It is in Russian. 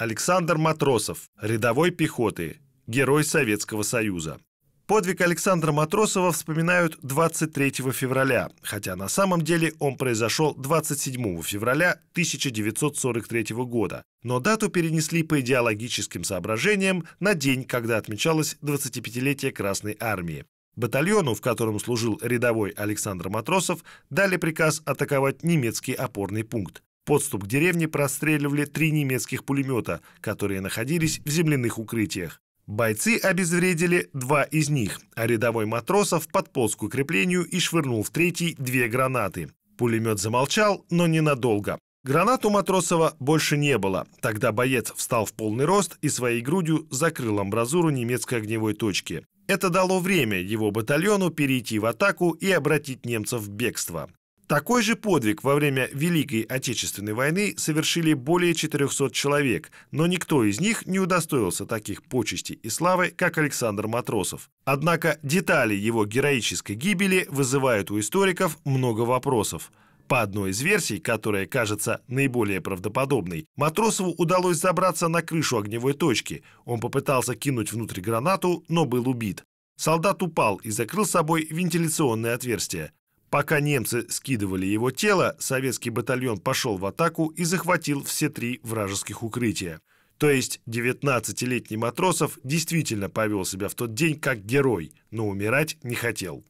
Александр Матросов, рядовой пехоты, герой Советского Союза. Подвиг Александра Матросова вспоминают 23 февраля, хотя на самом деле он произошел 27 февраля 1943 года, но дату перенесли по идеологическим соображениям на день, когда отмечалось 25-летие Красной Армии. Батальону, в котором служил рядовой Александр Матросов, дали приказ атаковать немецкий опорный пункт. Подступ к деревне простреливали три немецких пулемета, которые находились в земляных укрытиях. Бойцы обезвредили два из них, а рядовой матросов подполз к укреплению и швырнул в третий две гранаты. Пулемет замолчал, но ненадолго. Гранат у Матросова больше не было. Тогда боец встал в полный рост и своей грудью закрыл амбразуру немецкой огневой точки. Это дало время его батальону перейти в атаку и обратить немцев в бегство. Такой же подвиг во время Великой Отечественной войны совершили более 400 человек, но никто из них не удостоился таких почестей и славы, как Александр Матросов. Однако детали его героической гибели вызывают у историков много вопросов. По одной из версий, которая кажется наиболее правдоподобной, Матросову удалось забраться на крышу огневой точки. Он попытался кинуть внутрь гранату, но был убит. Солдат упал и закрыл собой вентиляционное отверстие. Пока немцы скидывали его тело, советский батальон пошел в атаку и захватил все три вражеских укрытия. То есть 19-летний Матросов действительно повел себя в тот день как герой, но умирать не хотел.